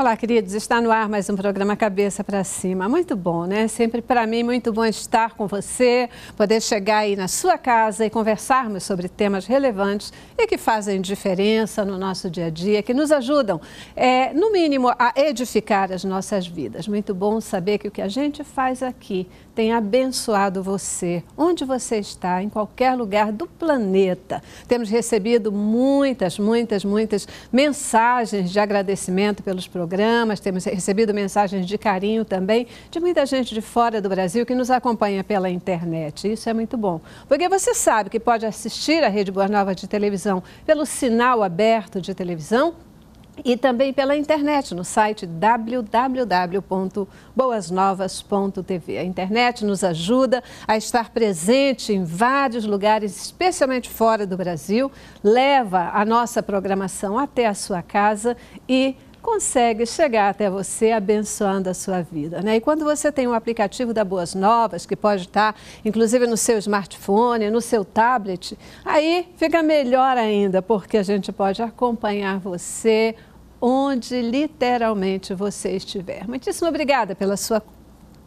Olá, queridos. Está no ar mais um programa Cabeça para Cima. Muito bom, né? Sempre para mim muito bom estar com você, poder chegar aí na sua casa e conversarmos sobre temas relevantes e que fazem diferença no nosso dia a dia, que nos ajudam, é, no mínimo, a edificar as nossas vidas. Muito bom saber que o que a gente faz aqui tem abençoado você, onde você está, em qualquer lugar do planeta. Temos recebido muitas, muitas, muitas mensagens de agradecimento pelos programas, temos recebido mensagens de carinho também de muita gente de fora do Brasil que nos acompanha pela internet. Isso é muito bom, porque você sabe que pode assistir a Rede Boa Nova de televisão pelo sinal aberto de televisão e também pela internet no site www.boasnovas.tv. A internet nos ajuda a estar presente em vários lugares, especialmente fora do Brasil, leva a nossa programação até a sua casa e consegue chegar até você abençoando a sua vida. Né? E quando você tem um aplicativo da Boas Novas, que pode estar inclusive no seu smartphone, no seu tablet, aí fica melhor ainda, porque a gente pode acompanhar você onde literalmente você estiver. Muitíssimo obrigada pela sua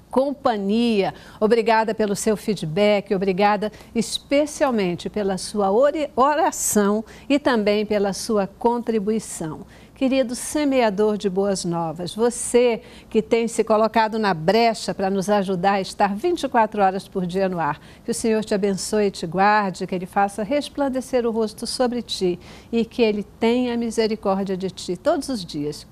companhia. Obrigada pelo seu feedback, obrigada especialmente pela sua oração e também pela sua contribuição. Querido semeador de boas novas, você que tem se colocado na brecha para nos ajudar a estar 24 horas por dia no ar, que o Senhor te abençoe e te guarde, que Ele faça resplandecer o rosto sobre ti e que Ele tenha misericórdia de ti todos os dias.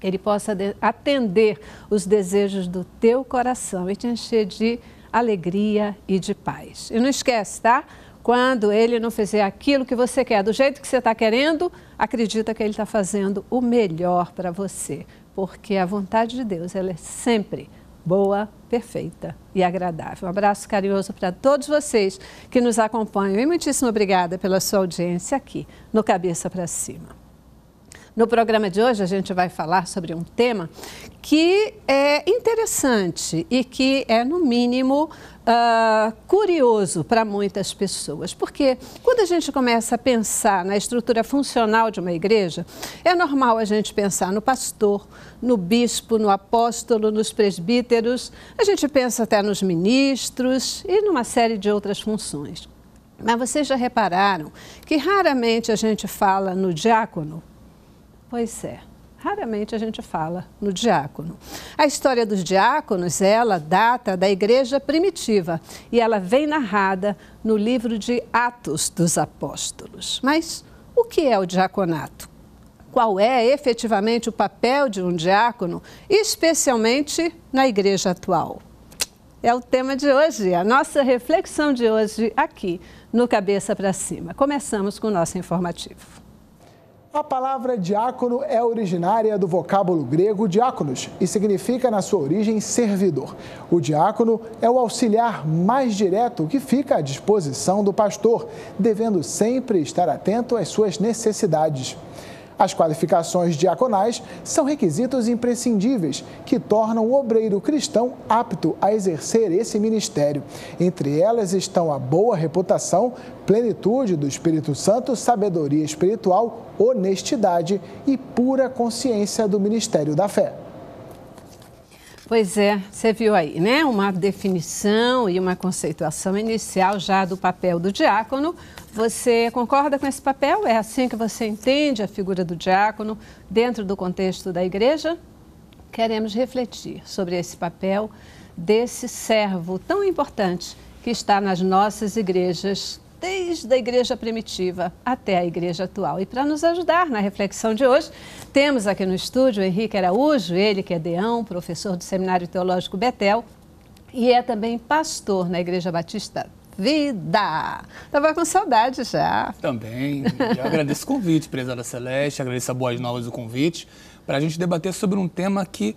Que Ele possa atender os desejos do teu coração e te encher de alegria e de paz. E não esquece, tá? Quando ele não fizer aquilo que você quer, do jeito que você está querendo, acredita que ele está fazendo o melhor para você. Porque a vontade de Deus ela é sempre boa, perfeita e agradável. Um abraço carinhoso para todos vocês que nos acompanham e muitíssimo obrigada pela sua audiência aqui no Cabeça para Cima. No programa de hoje, a gente vai falar sobre um tema que é interessante e que é, no mínimo, Uh, curioso para muitas pessoas, porque quando a gente começa a pensar na estrutura funcional de uma igreja, é normal a gente pensar no pastor, no bispo, no apóstolo, nos presbíteros, a gente pensa até nos ministros e numa série de outras funções. Mas vocês já repararam que raramente a gente fala no diácono? Pois é raramente a gente fala no diácono. A história dos diáconos, ela data da igreja primitiva e ela vem narrada no livro de Atos dos Apóstolos. Mas o que é o diaconato? Qual é efetivamente o papel de um diácono, especialmente na igreja atual? É o tema de hoje, a nossa reflexão de hoje aqui no Cabeça para Cima. Começamos com o nosso informativo. A palavra diácono é originária do vocábulo grego diáconos e significa, na sua origem, servidor. O diácono é o auxiliar mais direto que fica à disposição do pastor, devendo sempre estar atento às suas necessidades. As qualificações diaconais são requisitos imprescindíveis que tornam o obreiro cristão apto a exercer esse ministério. Entre elas estão a boa reputação, plenitude do Espírito Santo, sabedoria espiritual, honestidade e pura consciência do ministério da fé. Pois é, você viu aí, né? Uma definição e uma conceituação inicial já do papel do diácono você concorda com esse papel? É assim que você entende a figura do diácono dentro do contexto da igreja? Queremos refletir sobre esse papel desse servo tão importante que está nas nossas igrejas, desde a igreja primitiva até a igreja atual. E para nos ajudar na reflexão de hoje, temos aqui no estúdio o Henrique Araújo, ele que é deão, professor do Seminário Teológico Betel e é também pastor na Igreja Batista vida. Tava com saudade já. Também. Eu agradeço o convite, prezada Celeste, agradeço a Boas Novas o convite, para a gente debater sobre um tema que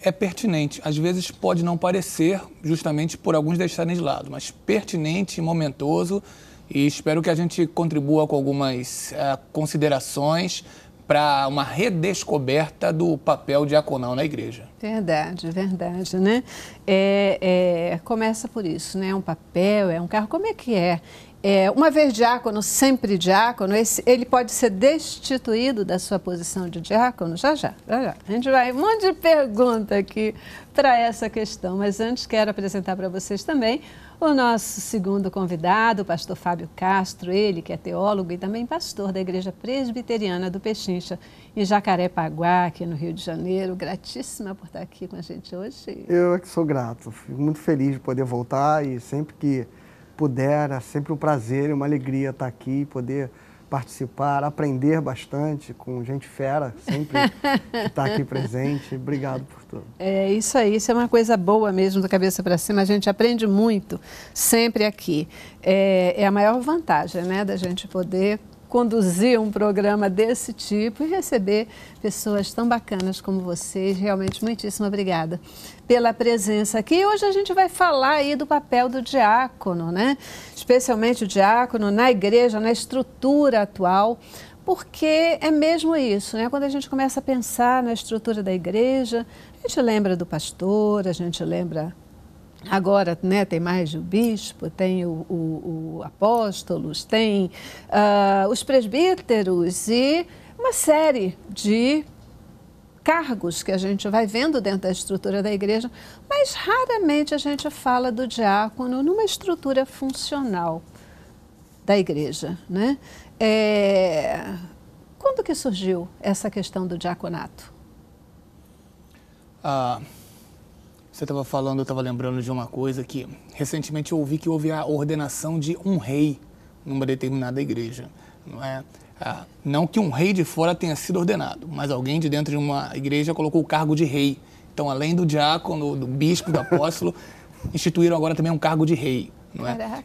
é pertinente. Às vezes pode não parecer, justamente por alguns deixarem de lado, mas pertinente e momentoso. E espero que a gente contribua com algumas uh, considerações para uma redescoberta do papel diaconal na igreja. Verdade, verdade, né? É, é, começa por isso, né? É um papel, é um carro. Como é que é é, uma vez diácono, sempre diácono, esse, ele pode ser destituído da sua posição de diácono? Já, já, já, já. A gente vai um monte de pergunta aqui para essa questão, mas antes quero apresentar para vocês também o nosso segundo convidado, o pastor Fábio Castro, ele que é teólogo e também pastor da Igreja Presbiteriana do Pechincha, em Jacarepaguá, aqui no Rio de Janeiro. Gratíssima por estar aqui com a gente hoje. Eu é que sou grato, fico muito feliz de poder voltar e sempre que puder. É sempre um prazer e uma alegria estar aqui, poder participar, aprender bastante com gente fera, sempre que está aqui presente. Obrigado por tudo. É isso aí, isso é uma coisa boa mesmo, da cabeça para cima. A gente aprende muito sempre aqui. É, é a maior vantagem né, da gente poder conduzir um programa desse tipo e receber pessoas tão bacanas como vocês. Realmente, muitíssimo obrigada pela presença aqui. Hoje a gente vai falar aí do papel do diácono, né? Especialmente o diácono na igreja, na estrutura atual. Porque é mesmo isso, né? Quando a gente começa a pensar na estrutura da igreja, a gente lembra do pastor, a gente lembra Agora, né, tem mais o bispo, tem o, o, o apóstolos, tem uh, os presbíteros e uma série de cargos que a gente vai vendo dentro da estrutura da igreja, mas raramente a gente fala do diácono numa estrutura funcional da igreja, né? É... Quando que surgiu essa questão do diaconato? Ah... Uh você estava falando, eu estava lembrando de uma coisa que recentemente eu ouvi que houve a ordenação de um rei numa determinada igreja, não é? Ah, não que um rei de fora tenha sido ordenado, mas alguém de dentro de uma igreja colocou o cargo de rei. Então, além do diácono, do bispo, do apóstolo, instituíram agora também um cargo de rei.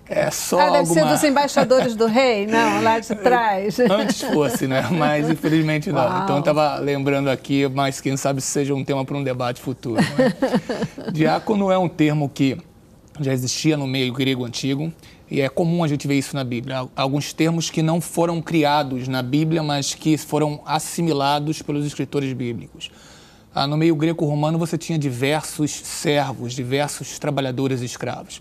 É? é só ah, deve alguma... ser dos embaixadores do rei, não, lá de trás. Antes fosse, né? Mas infelizmente não. Então, Uau. Então estava lembrando aqui, mas quem sabe seja um tema para um debate futuro. É? Diácono é um termo que já existia no meio grego antigo e é comum a gente ver isso na Bíblia. Alguns termos que não foram criados na Bíblia, mas que foram assimilados pelos escritores bíblicos. Ah, no meio greco-romano você tinha diversos servos, diversos trabalhadores escravos.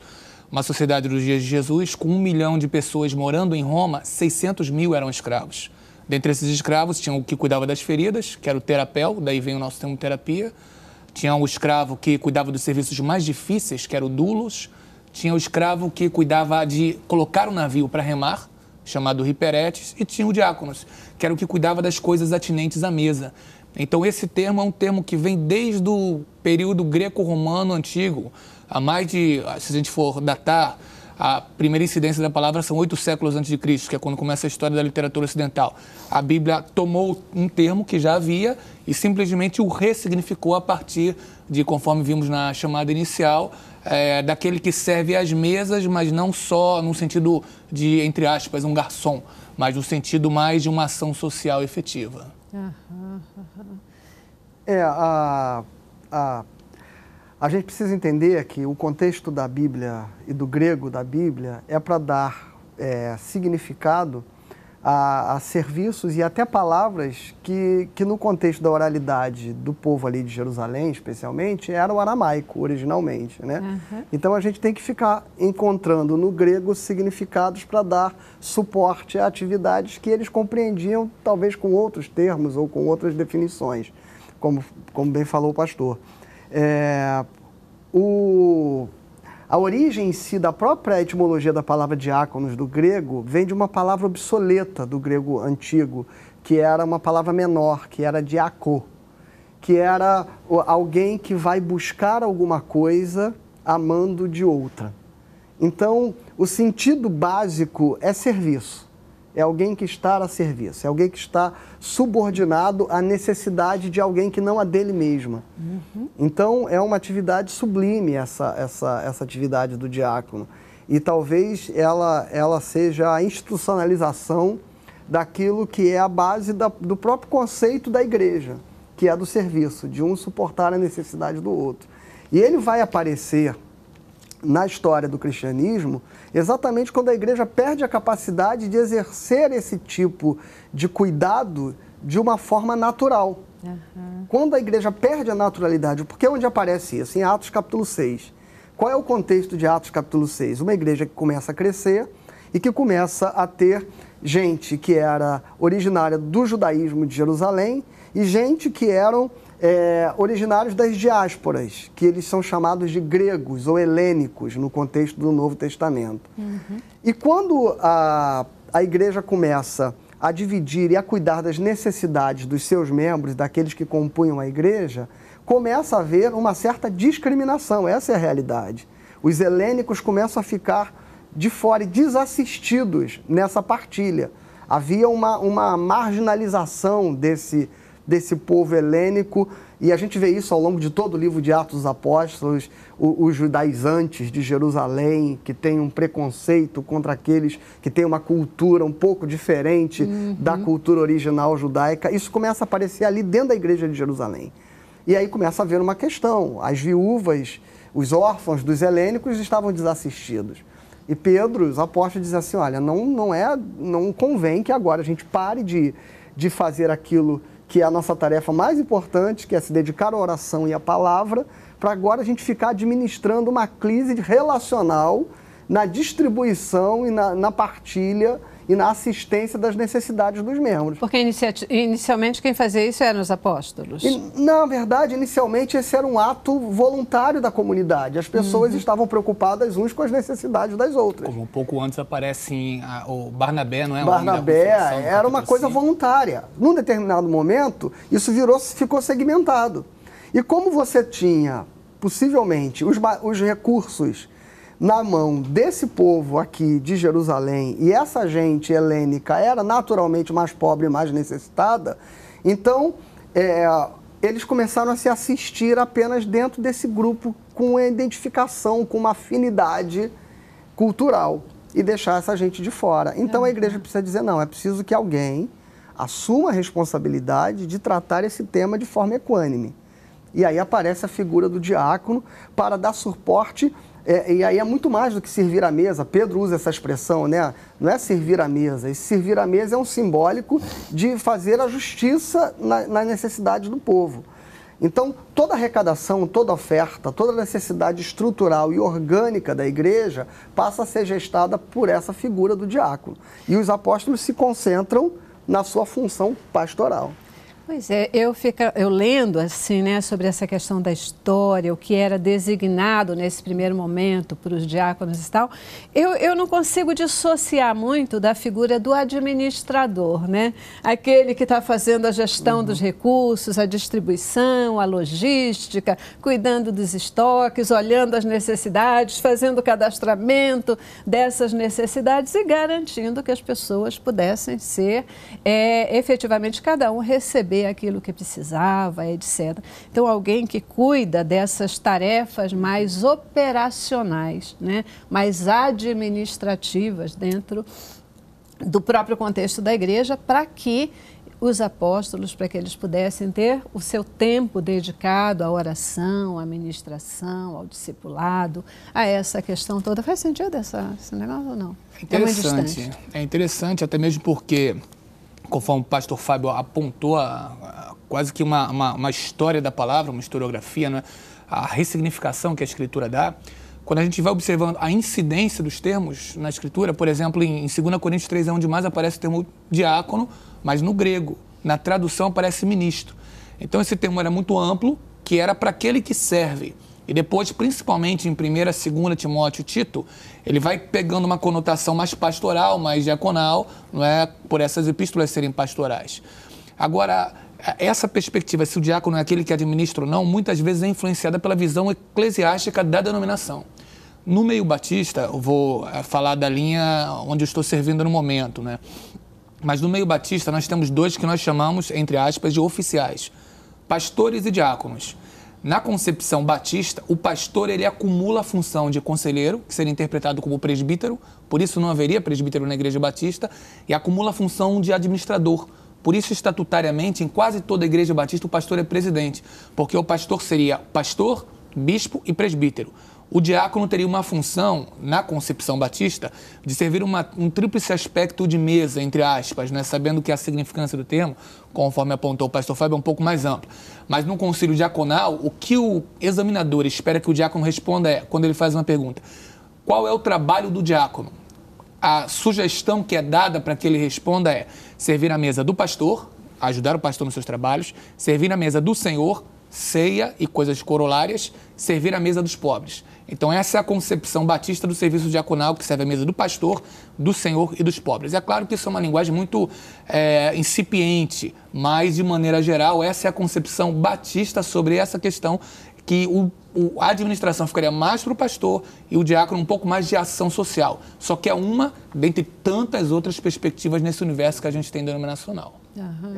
Uma sociedade dos dias de Jesus, com um milhão de pessoas morando em Roma, 600 mil eram escravos. Dentre esses escravos, tinha o que cuidava das feridas, que era o terapel, daí vem o nosso termo terapia. Tinha o escravo que cuidava dos serviços mais difíceis, que era o dulos. Tinha o escravo que cuidava de colocar o navio para remar, chamado riperetes. E tinha o diáconos, que era o que cuidava das coisas atinentes à mesa. Então, esse termo é um termo que vem desde o período greco-romano antigo, há mais de, se a gente for datar, a primeira incidência da palavra são oito séculos antes de Cristo, que é quando começa a história da literatura ocidental. A Bíblia tomou um termo que já havia e simplesmente o ressignificou a partir de, conforme vimos na chamada inicial, é, daquele que serve às mesas, mas não só no sentido de, entre aspas, um garçom, mas no sentido mais de uma ação social efetiva. Uhum, uhum. É, a, a a gente precisa entender que o contexto da Bíblia e do grego da Bíblia é para dar é, significado a, a, serviços e até palavras que, que, no contexto da oralidade do povo ali de Jerusalém, especialmente, era o aramaico originalmente. Né? Uhum. Então a gente tem que ficar encontrando no grego significados para dar suporte a atividades que eles compreendiam, talvez com outros termos ou com outras definições, como, como bem falou o pastor. É, o, a origem em si da própria etimologia da palavra diáconos do grego vem de uma palavra obsoleta do grego antigo, que era uma palavra menor, que era diaco, que era alguém que vai buscar alguma coisa amando de outra. Então, o sentido básico é serviço é alguém que está a serviço, é alguém que está subordinado à necessidade de alguém que não a dele mesma. Uhum. Então, é uma atividade sublime essa, essa, essa atividade do diácono. E talvez ela, ela seja a institucionalização daquilo que é a base da, do próprio conceito da igreja, que é do serviço, de um suportar a necessidade do outro. E ele vai aparecer na história do cristianismo, exatamente quando a igreja perde a capacidade de exercer esse tipo de cuidado de uma forma natural. Uhum. Quando a igreja perde a naturalidade, porque é onde aparece isso? Em Atos capítulo 6. Qual é o contexto de Atos capítulo 6? Uma igreja que começa a crescer e que começa a ter gente que era originária do judaísmo de Jerusalém e gente que eram é, originários das diásporas, que eles são chamados de gregos ou helênicos no contexto do Novo Testamento. Uhum. E quando a, a igreja começa a dividir e a cuidar das necessidades dos seus membros, daqueles que compunham a igreja, começa a haver uma certa discriminação, essa é a realidade. Os helênicos começam a ficar de fora e desassistidos nessa partilha. Havia uma, uma marginalização desse, desse povo helênico. E a gente vê isso ao longo de todo o livro de Atos dos Apóstolos, os judaizantes de Jerusalém, que tem um preconceito contra aqueles que têm uma cultura um pouco diferente uhum. da cultura original judaica. Isso começa a aparecer ali dentro da igreja de Jerusalém. E aí começa a haver uma questão. As viúvas, os órfãos dos helênicos estavam desassistidos. E Pedro, os apóstolos, dizem assim: olha, não, não, é, não convém que agora a gente pare de, de fazer aquilo que é a nossa tarefa mais importante, que é se dedicar à oração e à palavra, para agora a gente ficar administrando uma crise relacional na distribuição e na, na partilha e na assistência das necessidades dos membros. Porque inicialmente quem fazia isso eram os apóstolos? E, na verdade, inicialmente esse era um ato voluntário da comunidade. As pessoas uhum. estavam preocupadas uns com as necessidades das outras. Como um pouco antes aparece em, a, o Barnabé, não é? Barnabé era uma coisa voluntária. Num determinado momento, isso virou, ficou segmentado. E como você tinha, possivelmente, os, os recursos na mão desse povo aqui de Jerusalém e essa gente helênica era naturalmente mais pobre e mais necessitada, então é, eles começaram a se assistir apenas dentro desse grupo com uma identificação, com uma afinidade cultural e deixar essa gente de fora. Então a igreja precisa dizer: não, é preciso que alguém assuma a responsabilidade de tratar esse tema de forma equânime. E aí aparece a figura do diácono para dar suporte é, e aí é muito mais do que servir à mesa. Pedro usa essa expressão, né? Não é servir à mesa. servir à mesa é um simbólico de fazer a justiça na, na necessidade do povo. Então, toda arrecadação, toda oferta, toda necessidade estrutural e orgânica da igreja passa a ser gestada por essa figura do diácono. E os apóstolos se concentram na sua função pastoral. Pois é, eu, fica, eu lendo assim, né, sobre essa questão da história, o que era designado nesse primeiro momento para os diáconos e tal, eu, eu não consigo dissociar muito da figura do administrador, né? Aquele que está fazendo a gestão uhum. dos recursos, a distribuição, a logística, cuidando dos estoques, olhando as necessidades, fazendo o cadastramento dessas necessidades e garantindo que as pessoas pudessem ser é, efetivamente cada um receber receber aquilo que precisava, etc. Então, alguém que cuida dessas tarefas mais operacionais, né, mais administrativas dentro do próprio contexto da igreja, para que os apóstolos para que eles pudessem ter o seu tempo dedicado à oração, à ministração, ao discipulado, a essa questão toda. Faz sentido essa, esse negócio ou não? É interessante. É, é interessante, até mesmo porque conforme o pastor Fábio apontou, a, a, quase que uma, uma, uma, história da palavra, uma historiografia, né? a ressignificação que a Escritura dá. Quando a gente vai observando a incidência dos termos na Escritura, por exemplo, em, em 2 Coríntios 3 é onde mais aparece o termo diácono, mas no grego, na tradução aparece ministro. Então esse termo era muito amplo, que era para aquele que serve. E depois, principalmente em 1 2 Timóteo e Tito, ele vai pegando uma conotação mais pastoral, mais diaconal, não é? por essas epístolas serem pastorais. Agora, essa perspectiva, se o diácono é aquele que administra ou não, muitas vezes é influenciada pela visão eclesiástica da denominação. No meio batista, eu vou eh, falar da linha onde eu estou servindo no momento, né? Mas no meio batista nós temos dois que nós chamamos, entre aspas, de oficiais, pastores e diáconos. Na concepção batista, o pastor ele acumula a função de conselheiro, que seria interpretado como presbítero, por isso não haveria presbítero na igreja batista, e acumula a função de administrador, por isso, estatutariamente, em quase toda a igreja batista, o pastor é presidente, porque o pastor seria pastor, bispo e presbítero. O diácono teria uma função, na concepção batista, de servir uma, um tríplice aspecto de mesa, entre aspas, né? sabendo que a significância do termo, conforme apontou o pastor Fábio, é um pouco mais ampla. Mas no concílio diaconal, o que o examinador espera que o diácono responda é, quando ele faz uma pergunta, qual é o trabalho do diácono? A sugestão que é dada para que ele responda é servir a mesa do pastor, ajudar o pastor nos seus trabalhos, servir a mesa do Senhor, ceia e coisas corolárias, servir a mesa dos pobres. Então, essa é a concepção batista do serviço diaconal que serve à mesa do pastor, do senhor e dos pobres. É claro que isso é uma linguagem muito é, incipiente, mas, de maneira geral, essa é a concepção batista sobre essa questão que o, o a administração ficaria mais para o pastor e o diácono um pouco mais de ação social. Só que é uma dentre tantas outras perspectivas nesse universo que a gente tem denominacional.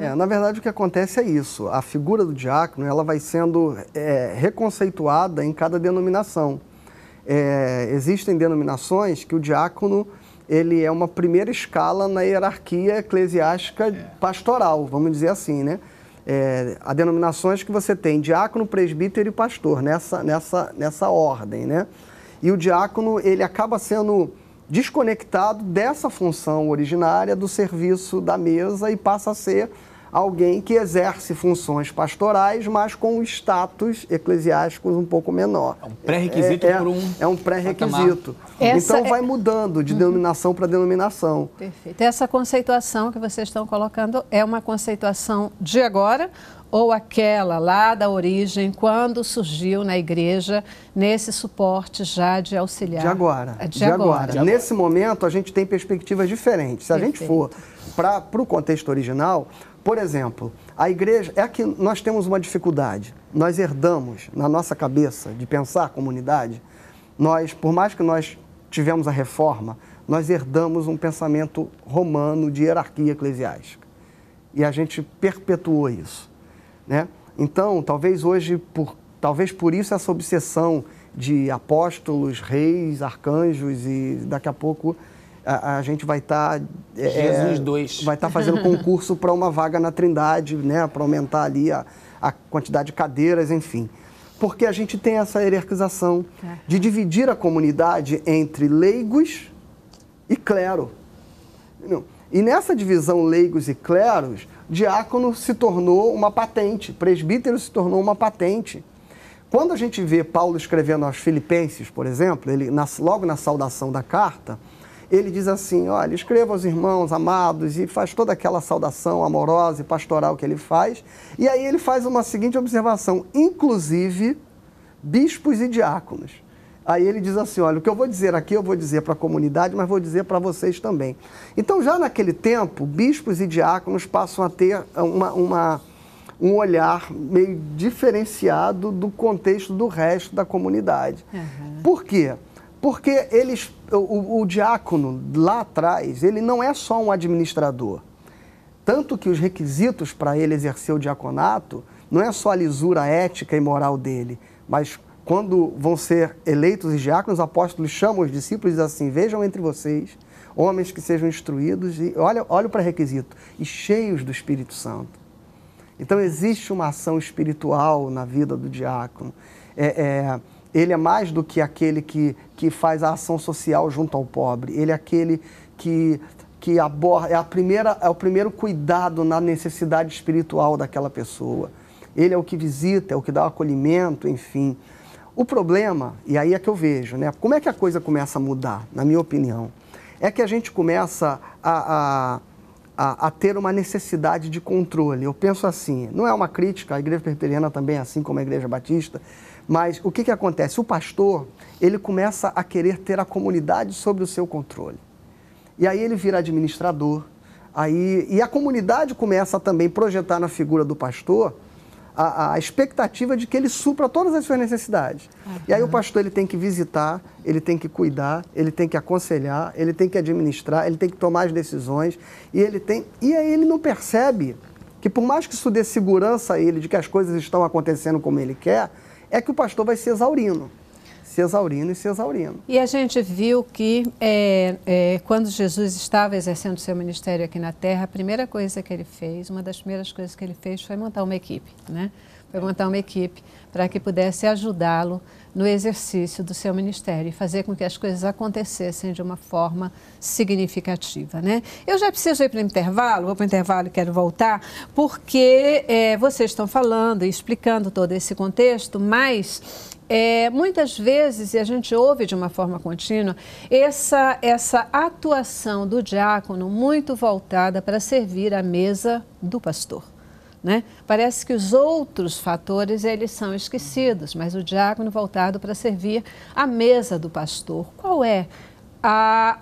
É, na verdade, o que acontece é isso. A figura do diácono ela vai sendo é, reconceituada em cada denominação é, existem denominações que o diácono ele é uma primeira escala na hierarquia eclesiástica é. pastoral, vamos dizer assim, né? É, há denominações que você tem diácono, presbítero e pastor, nessa, nessa, nessa ordem, né? E o diácono, ele acaba sendo desconectado dessa função originária do serviço da mesa e passa a ser alguém que exerce funções pastorais, mas com status eclesiástico um pouco menor. É um pré-requisito é, é, por um. É um pré-requisito. Então é- vai é... mudando de uhum. denominação para denominação. Perfeito. Essa conceituação que vocês estão colocando é uma conceituação de agora ou aquela lá da origem, quando surgiu na igreja, nesse suporte já de auxiliar? De agora. É de, de agora. agora. Nesse momento, a gente tem perspectivas diferentes. Se Perfeito. a gente for para o contexto original, por exemplo, a igreja. É que nós temos uma dificuldade. Nós herdamos na nossa cabeça de pensar comunidade. Nós, por mais que nós tivemos a reforma, nós herdamos um pensamento romano de hierarquia eclesiástica. E a gente perpetuou isso. Né? Então, talvez hoje, por, talvez por isso essa obsessão de apóstolos, reis, arcanjos e daqui a pouco a, a gente vai estar. Tá, é, é, Jesus 2. vai estar tá fazendo concurso para uma vaga na Trindade, né? Para aumentar ali a, a quantidade de cadeiras, enfim. Porque a gente tem essa hierarquização é. de dividir a comunidade entre leigos e clero. E nessa divisão leigos e cleros, diácono se tornou uma patente, presbítero se tornou uma patente. Quando a gente vê Paulo escrevendo aos Filipenses, por exemplo, ele, logo na saudação da carta, ele diz assim: olha, escreva aos irmãos amados e faz toda aquela saudação amorosa e pastoral que ele faz. E aí ele faz uma seguinte observação: inclusive bispos e diáconos. Aí ele diz assim: olha, o que eu vou dizer aqui, eu vou dizer para a comunidade, mas vou dizer para vocês também. Então, já naquele tempo, bispos e diáconos passam a ter uma, uma, um olhar meio diferenciado do contexto do resto da comunidade. Uhum. Por quê? Porque eles, o, o diácono lá atrás, ele não é só um administrador. Tanto que os requisitos para ele exercer o diaconato não é só a lisura ética e moral dele, mas quando vão ser eleitos os diáconos, os apóstolos chamam os discípulos e dizem assim: Vejam entre vocês homens que sejam instruídos, e olha, olha para requisito, e cheios do Espírito Santo. Então existe uma ação espiritual na vida do diácono. É, é, ele é mais do que aquele que, que faz a ação social junto ao pobre. Ele é aquele que, que aborda, é, a primeira, é o primeiro cuidado na necessidade espiritual daquela pessoa. Ele é o que visita, é o que dá o acolhimento, enfim. O problema, e aí é que eu vejo, né? Como é que a coisa começa a mudar, na minha opinião? É que a gente começa a, a a, a, ter uma necessidade de controle. Eu penso assim, não é uma crítica, a igreja presbiteriana também é assim como a igreja batista, mas o que, que acontece? O pastor, ele começa a querer ter a comunidade sob o seu controle. E aí ele vira administrador. Aí, e a comunidade começa a também projetar na figura do pastor a, a, expectativa de que ele supra todas as suas necessidades. Uhum. E aí o pastor ele tem que visitar, ele tem que cuidar, ele tem que aconselhar, ele tem que administrar, ele tem que tomar as decisões e ele tem e aí ele não percebe que por mais que isso dê segurança a ele de que as coisas estão acontecendo como ele quer, é que o pastor vai se exaurindo. Se exaurindo e se exaurindo. E a gente viu que é, é, quando Jesus estava exercendo seu ministério aqui na Terra, a primeira coisa que ele fez, uma das primeiras coisas que ele fez foi montar uma equipe, né? Foi montar uma equipe para que pudesse ajudá-lo no exercício do seu ministério e fazer com que as coisas acontecessem de uma forma significativa. Né? Eu já preciso ir para o intervalo, vou para o intervalo e quero voltar, porque é, vocês estão falando e explicando todo esse contexto, mas é, muitas vezes, e a gente ouve de uma forma contínua, essa, essa atuação do diácono muito voltada para servir à mesa do pastor. Né? Parece que os outros fatores eles são esquecidos, mas o diácono voltado para servir à mesa do pastor. Qual é a,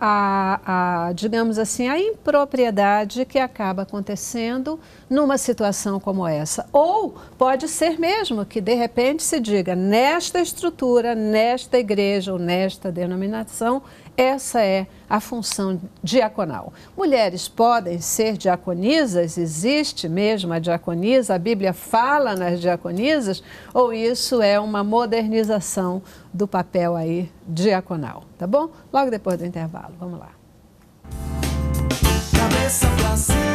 a, a, digamos assim, a impropriedade que acaba acontecendo numa situação como essa. Ou pode ser mesmo que de repente se diga, nesta estrutura, nesta igreja ou nesta denominação, essa é a função diaconal. Mulheres podem ser diaconisas? Existe mesmo a diaconisa? A Bíblia fala nas diaconisas? Ou isso é uma modernização do papel aí diaconal? Tá bom? Logo depois do intervalo. Vamos lá. Cabeça pra cima.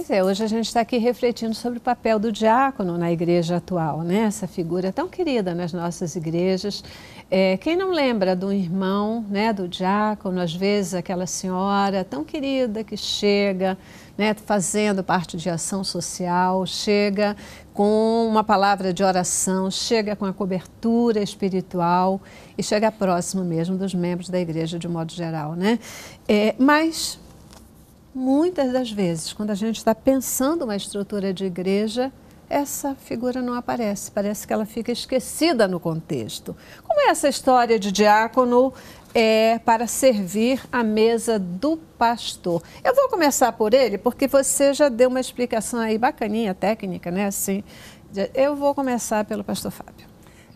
Pois é, hoje a gente está aqui refletindo sobre o papel do diácono na igreja atual, né? Essa figura tão querida nas nossas igrejas. É, quem não lembra do irmão, né, do diácono, às vezes aquela senhora tão querida que chega, né, fazendo parte de ação social, chega com uma palavra de oração, chega com a cobertura espiritual e chega próximo mesmo dos membros da igreja de modo geral, né? É, mas Muitas das vezes, quando a gente está pensando uma estrutura de igreja, essa figura não aparece, parece que ela fica esquecida no contexto. Como é essa história de diácono é para servir à mesa do pastor? Eu vou começar por ele, porque você já deu uma explicação aí bacaninha, técnica, né? Assim, eu vou começar pelo pastor Fábio.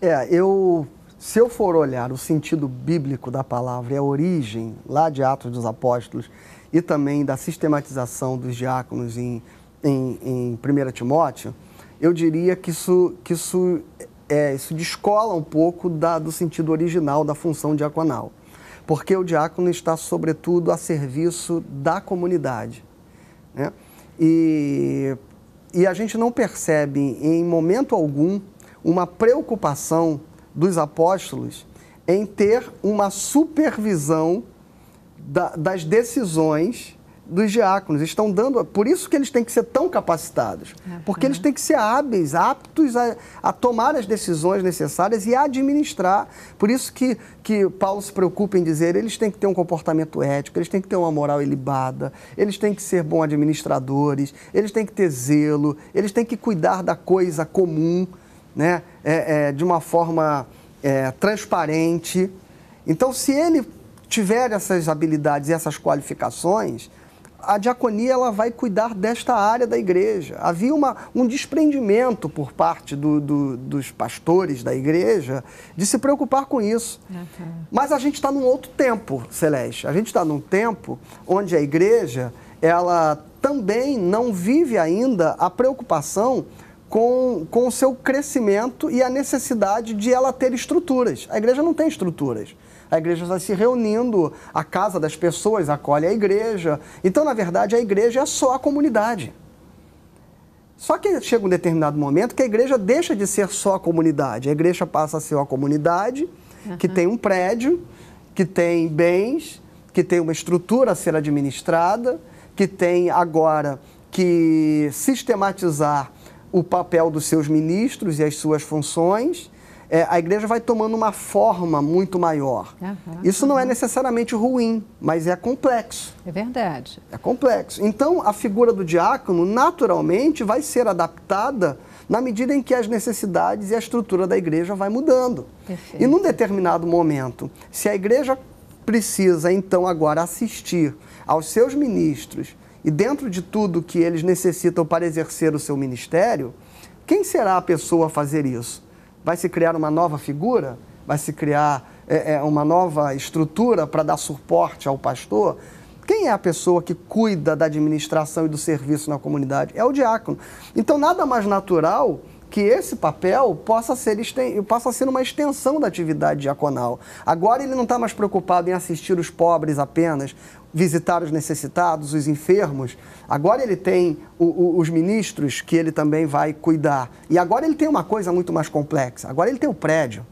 É, eu, se eu for olhar o sentido bíblico da palavra e a origem lá de Atos dos Apóstolos, e também da sistematização dos diáconos em, em, em 1 Timóteo, eu diria que isso, que isso, é, isso descola um pouco da, do sentido original da função diaconal. Porque o diácono está, sobretudo, a serviço da comunidade. Né? E, e a gente não percebe, em momento algum, uma preocupação dos apóstolos em ter uma supervisão da, das decisões dos diáconos. Estão dando. Por isso que eles têm que ser tão capacitados. porque eles têm que ser hábeis, aptos a, a, tomar as decisões necessárias e a administrar. Por isso que, que Paulo se preocupa em dizer eles têm que ter um comportamento ético, eles têm que ter uma moral ilibada, eles têm que ser bons administradores, eles têm que ter zelo, eles têm que cuidar da coisa comum, né? É, é, de uma forma é, transparente. Então, se ele tiver essas habilidades e essas qualificações, a diaconia ela vai cuidar desta área da igreja. Havia uma, um desprendimento por parte do, do, dos pastores da igreja de se preocupar com isso. Uhum. Mas a gente está num outro tempo, Celeste. A gente está num tempo onde a igreja ela também não vive ainda a preocupação com, com o seu crescimento e a necessidade de ela ter estruturas. A igreja não tem estruturas a igreja está se reunindo, a casa das pessoas acolhe a igreja. Então, na verdade, a igreja é só a comunidade. Só que chega um determinado momento que a igreja deixa de ser só a comunidade. A igreja passa a ser uma comunidade uhum. que tem um prédio, que tem bens, que tem uma estrutura a ser administrada, que tem agora que sistematizar o papel dos seus ministros e as suas funções é, a igreja vai tomando uma forma muito maior. Uhum, Isso não é necessariamente ruim, mas é complexo. É verdade. É complexo. Então, a figura do diácono, naturalmente, vai ser adaptada na medida em que as necessidades e a estrutura da igreja vai mudando. Perfeito. E num determinado momento, se a igreja precisa, então, agora assistir aos seus ministros e dentro de tudo que eles necessitam para exercer o seu ministério, quem será a pessoa a fazer isso? Vai se criar uma nova figura? Vai se criar é, é, uma nova estrutura para dar suporte ao pastor? Quem é a pessoa que cuida da administração e do serviço na comunidade? É o diácono. Então, nada mais natural que esse papel possa ser, possa ser uma extensão da atividade diaconal. Agora ele não está mais preocupado em assistir os pobres apenas, visitar os necessitados, os enfermos. Agora ele tem o, o, os ministros que ele também vai cuidar. E agora ele tem uma coisa muito mais complexa. Agora ele tem o prédio.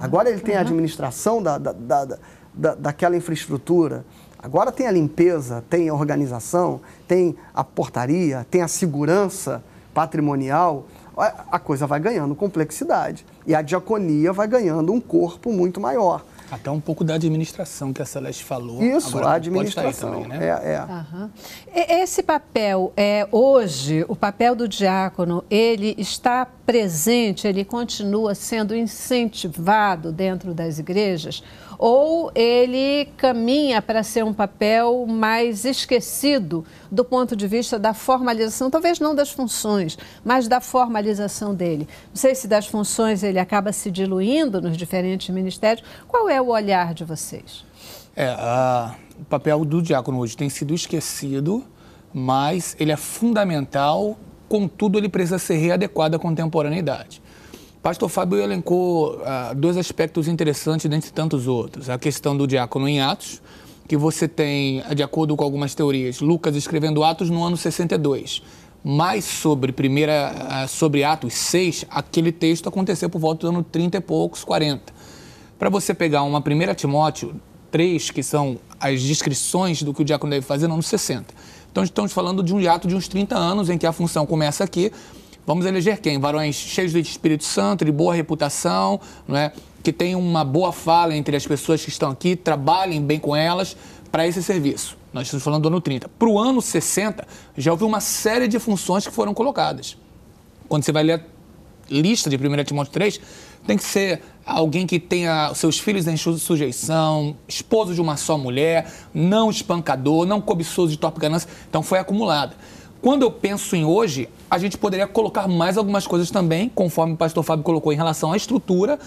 Agora ele tem a administração da, da, da, da, daquela infraestrutura. Agora tem a limpeza, tem a organização, tem a portaria, tem a segurança patrimonial. A coisa vai ganhando complexidade. E a diaconia vai ganhando um corpo muito maior. Até um pouco da administração que a Celeste falou. Isso, Agora, a administração. Também, né? é, é. Esse papel, é, hoje, o papel do diácono, ele está presente, ele continua sendo incentivado dentro das igrejas? ou ele caminha para ser um papel mais esquecido do ponto de vista da formalização, talvez não das funções, mas da formalização dele? Não sei se das funções ele acaba se diluindo nos diferentes ministérios. Qual é o olhar de vocês? É, a, o papel do diácono hoje tem sido esquecido, mas ele é fundamental, contudo, ele precisa ser readequado à contemporaneidade. Pastor Fábio elencou ah, dois aspectos interessantes dentre tantos outros. A questão do diácono em Atos, que você tem, de acordo com algumas teorias, Lucas escrevendo Atos no ano 62. Mas sobre primeira, ah, sobre Atos 6, aquele texto aconteceu por volta do ano 30 e poucos, 40. Para você pegar uma primeira Timóteo 3, que são as descrições do que o diácono deve fazer no ano 60. Então estamos falando de um hiato de uns 30 anos em que a função começa aqui Vamos eleger quem? Varões cheios de Espírito Santo, de boa reputação, não é? que tem uma boa fala entre as pessoas que estão aqui, trabalhem bem com elas para esse serviço. Nós estamos falando do ano 30. Para o ano 60, já houve uma série de funções que foram colocadas. Quando você vai ler a lista de 1 Timóteo 3, tem que ser alguém que tenha seus filhos em sujeição, esposo de uma só mulher, não espancador, não cobiçoso de top ganância. Então foi acumulada. Quando eu penso em hoje, a gente poderia colocar mais algumas coisas também, conforme o pastor Fábio colocou em relação à estrutura.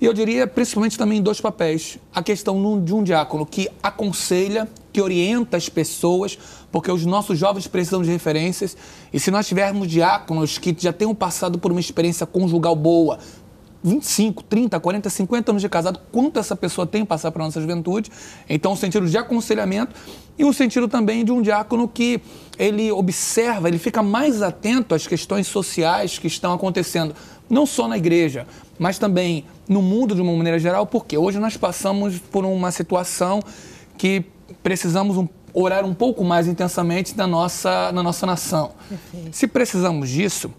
E eu diria principalmente também em dois papéis. A questão de um diácono que aconselha, que orienta as pessoas, porque os nossos jovens precisam de referências. E se nós tivermos diáconos que já tenham passado por uma experiência conjugal boa, 25, 30, 40, 50 anos de casado, quanto essa pessoa tem passar para a nossa juventude. Então, um sentido de aconselhamento e um sentido também de um diácono que ele observa, ele fica mais atento às questões sociais que estão acontecendo, não só na igreja, mas também no mundo de uma maneira geral, porque hoje nós passamos por uma situação que precisamos um orar um pouco mais intensamente na nossa, na nossa nação. Perfeito. Se precisamos disso,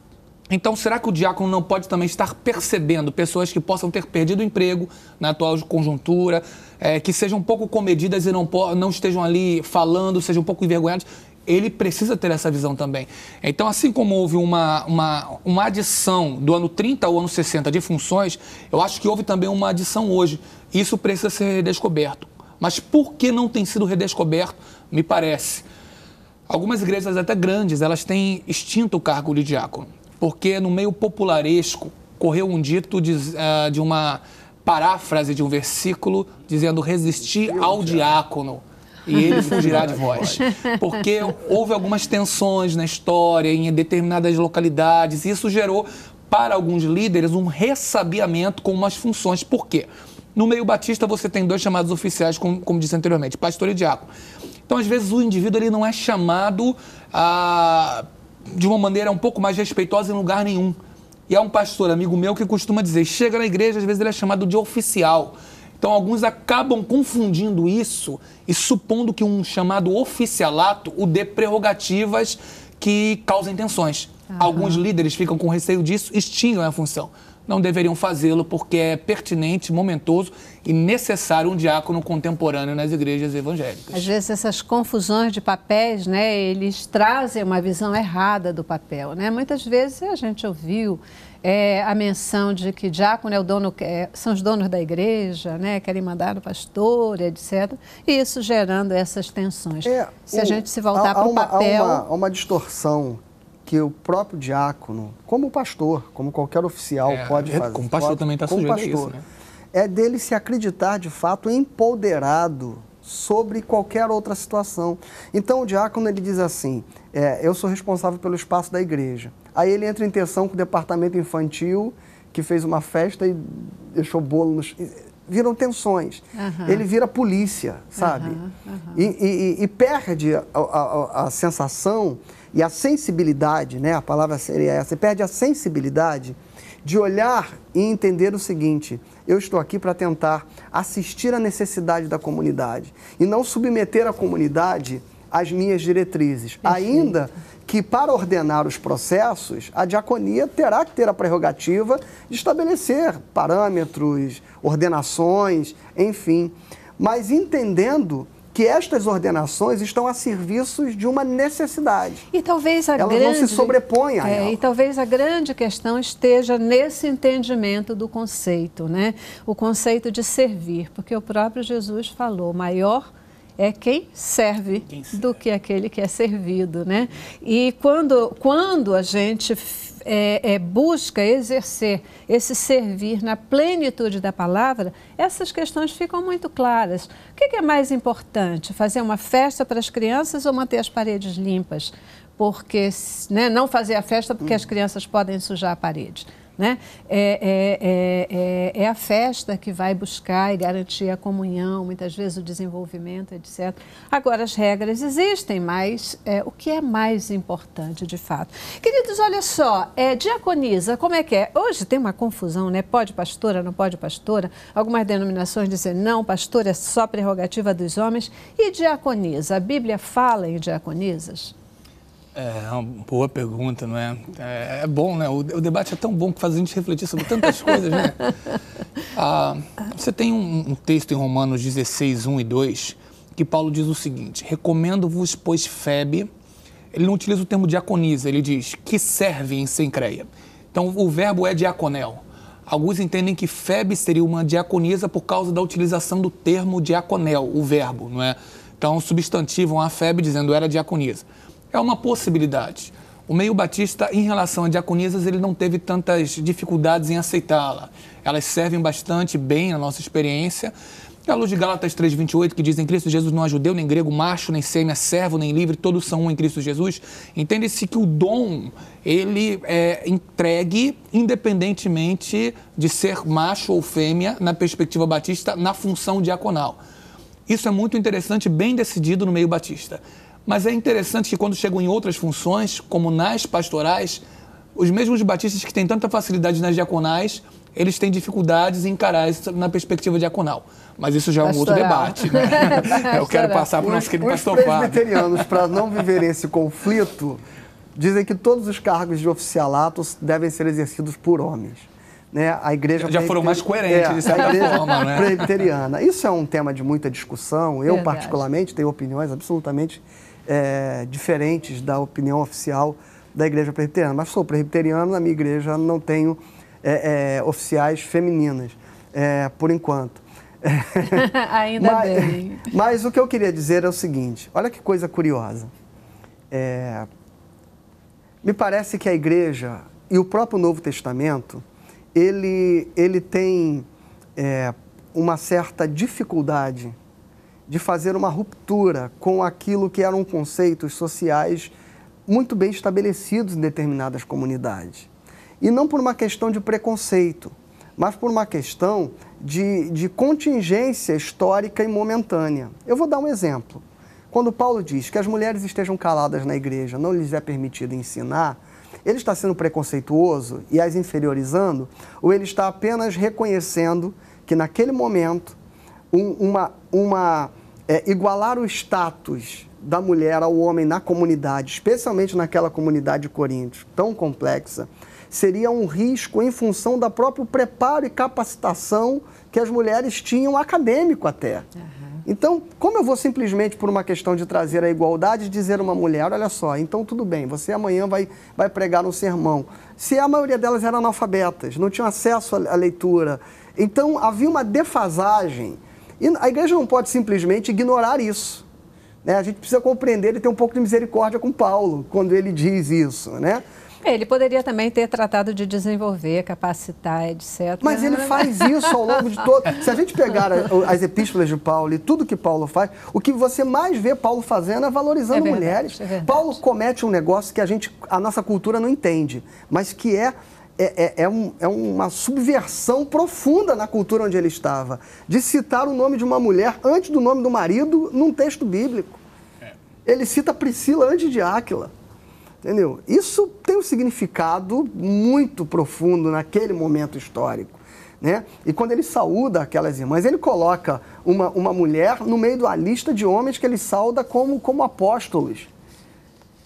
então, será que o diácono não pode também estar percebendo pessoas que possam ter perdido o emprego na atual conjuntura, é, que sejam um pouco comedidas e não, não estejam ali falando, sejam um pouco envergonhadas? Ele precisa ter essa visão também. Então, assim como houve uma, uma, uma adição do ano 30 ao ano 60 de funções, eu acho que houve também uma adição hoje. Isso precisa ser redescoberto. Mas por que não tem sido redescoberto, me parece? Algumas igrejas até grandes, elas têm extinto o cargo de diácono porque no meio popularesco correu um dito de, uh, de uma paráfrase de um versículo dizendo resistir ao diácono e ele fugirá de vós. Porque houve algumas tensões na história, em determinadas localidades, e isso gerou para alguns líderes um ressabiamento com umas funções. Por quê? No meio batista você tem dois chamados oficiais, como, como disse anteriormente, pastor e diácono. Então, às vezes, o indivíduo ele não é chamado ah, de uma maneira um pouco mais respeitosa em lugar nenhum. E há um pastor, amigo meu, que costuma dizer: chega na igreja, às vezes ele é chamado de oficial. Então, alguns acabam confundindo isso e supondo que um chamado oficialato o dê prerrogativas que causem tensões. Alguns líderes ficam com receio disso, extinguem a função não deveriam fazê-lo porque é pertinente, momentoso e necessário um diácono contemporâneo nas igrejas evangélicas. Às vezes essas confusões de papéis, né, eles trazem uma visão errada do papel, né? Muitas vezes a gente ouviu é, a menção de que diácono é o dono, é, são os donos da igreja, né, querem mandar o pastor, etc. E isso gerando essas tensões. É, se o, a gente se voltar para o papel... Há uma, há uma distorção que o próprio diácono, como pastor, como qualquer oficial é, pode fazer. Como pastor pode, também está sujeito pastor, a isso, né? É dele se acreditar, de fato, empoderado sobre qualquer outra situação. Então o diácono ele diz assim: é, eu sou responsável pelo espaço da igreja. Aí ele entra em tensão com o departamento infantil que fez uma festa e deixou bolo no viram tensões. Uhum. Ele vira polícia, sabe? Uhum. Uhum. E, e, e, perde a, a, a, sensação e a sensibilidade, né? A palavra seria essa. Ele perde a sensibilidade de olhar e entender o seguinte: eu estou aqui para tentar assistir à necessidade da comunidade e não submeter a comunidade às minhas diretrizes. Perfeito. Ainda que, para ordenar os processos, a diaconia terá que ter a prerrogativa de estabelecer parâmetros, ordenações, enfim, mas entendendo que estas ordenações estão a serviços de uma necessidade. E talvez a Elas grande, não se sobreponha a é, ela. E talvez a grande questão esteja nesse entendimento do conceito, né? O conceito de servir, porque o próprio Jesus falou, maior é quem serve, quem serve, do que aquele que é servido, né? E quando, quando a gente é, é, busca exercer esse servir na plenitude da palavra, essas questões ficam muito claras. O que é mais importante, fazer uma festa para as crianças ou manter as paredes limpas? Porque né, não fazer a festa porque hum. as crianças podem sujar a parede. Né? É, é, é, é, é, a festa que vai buscar e garantir a comunhão, muitas vezes o desenvolvimento, etc. Agora, as regras existem, mas é, o que é mais importante de fato? Queridos, olha só, é, diaconisa, como é que é? Hoje tem uma confusão, né? Pode pastora, não pode pastora? Algumas denominações dizem não, pastor é só prerrogativa dos homens. E diaconisa? A Bíblia fala em diaconisas? É uma boa pergunta, não é? É, é bom, né? O, o, debate é tão bom que faz a gente refletir sobre tantas coisas, né? Ah, você tem um, um, texto em Romanos 16, 1 e 2, que Paulo diz o seguinte: Recomendo-vos, pois, Febe. Ele não utiliza o termo diaconisa, ele diz que serve em sencreia. Então, o verbo é diaconel. Alguns entendem que Febe seria uma diaconisa por causa da utilização do termo diaconel, o verbo, não é? Então, substantivam a Febe dizendo era diaconisa. É uma possibilidade. O meio batista, em relação a diaconisas, ele não teve tantas dificuldades em aceitá-la. Elas servem bastante bem na nossa experiência. E a luz de Gálatas 3,28, que diz em Cristo Jesus não há judeu, nem grego, macho, nem sêmea, servo, nem livre, todos são um em Cristo Jesus, entende-se que o dom, ele é entregue independentemente de ser macho ou fêmea, na perspectiva batista, na função diaconal. Isso é muito interessante, bem decidido no meio batista. Mas é interessante que quando chegam em outras funções, como nas pastorais, os mesmos batistas que têm tanta facilidade nas diaconais, eles têm dificuldades em encarar isso na perspectiva diaconal. Mas isso já é um outro debate. Né? Eu quero passar para o nosso querido pastor Fábio. Os presbiterianos, para não viver esse conflito, dizem que todos os cargos de oficialato devem ser exercidos por homens. Né? A igreja já foram mais coerentes, é, a igreja forma, né? presbiteriana. Isso é um tema de muita discussão. Eu, particularmente, tenho opiniões absolutamente é, diferentes da opinião oficial da igreja presbiteriana. Mas sou presbiteriano, na minha igreja não tenho é, é, oficiais femininas, é, por enquanto. Ainda mas, bem. Mas o que eu queria dizer é o seguinte: olha que coisa curiosa. É, me parece que a igreja e o próprio Novo Testamento ele, ele tem é, uma certa dificuldade de fazer uma ruptura com aquilo que eram conceitos sociais muito bem estabelecidos em determinadas comunidades. E não por uma questão de preconceito, mas por uma questão de, de contingência histórica e momentânea. Eu vou dar um exemplo. Quando Paulo diz que as mulheres estejam caladas na igreja, não lhes é permitido ensinar, ele está sendo preconceituoso e as inferiorizando, ou ele está apenas reconhecendo que naquele momento um, uma, uma é, igualar o status da mulher ao homem na comunidade, especialmente naquela comunidade de Coríntios tão complexa, seria um risco em função da próprio preparo e capacitação que as mulheres tinham acadêmico até. Uhum. Então, como eu vou simplesmente por uma questão de trazer a igualdade dizer uma mulher, olha só, então tudo bem, você amanhã vai, vai pregar um sermão. Se a maioria delas era analfabetas, não tinham acesso à leitura, então havia uma defasagem e a igreja não pode simplesmente ignorar isso. Né? A gente precisa compreender e ter um pouco de misericórdia com Paulo quando ele diz isso, né? É, ele poderia também ter tratado de desenvolver, capacitar, etc. Mas ele faz isso ao longo de todo. Se a gente pegar as epístolas de Paulo e tudo que Paulo faz, o que você mais vê Paulo fazendo é valorizando é verdade, mulheres. É Paulo comete um negócio que a gente, a nossa cultura não entende, mas que é é, é, é, um, é, uma subversão profunda na cultura onde ele estava, de citar o nome de uma mulher antes do nome do marido num texto bíblico. É. Ele cita Priscila antes de Áquila. Entendeu? Isso tem um significado muito profundo naquele momento histórico. Né? E quando ele saúda aquelas irmãs, ele coloca uma, uma mulher no meio da lista de homens que ele sauda como, como apóstolos,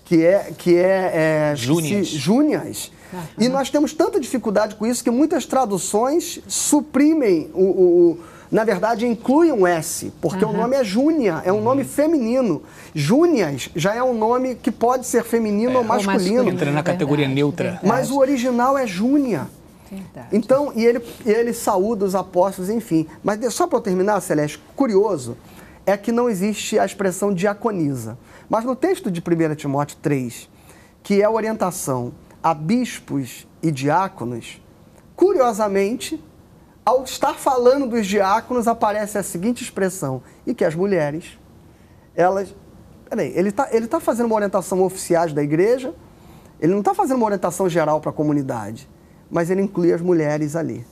que é, que é, é Júnias. Júnias e nós temos tanta dificuldade com isso que muitas traduções suprimem o, o, o na verdade, inclui um S, porque uhum. o nome é Júnia, é um nome uhum. feminino. Júnias já é um nome que pode ser feminino é, ou masculino. Ou Entra na categoria verdade, neutra. Verdade. Mas o original é Júnia. Então, e ele, ele saúda os apóstolos, enfim. Mas só para terminar, Celeste, curioso é que não existe a expressão diaconisa. Mas no texto de 1 Timóteo 3, que é a orientação a bispos e diáconos, curiosamente, ao estar falando dos diáconos, aparece a seguinte expressão: e que as mulheres, elas. Peraí, ele está ele tá fazendo uma orientação oficiais da igreja, ele não está fazendo uma orientação geral para a comunidade, mas ele inclui as mulheres ali.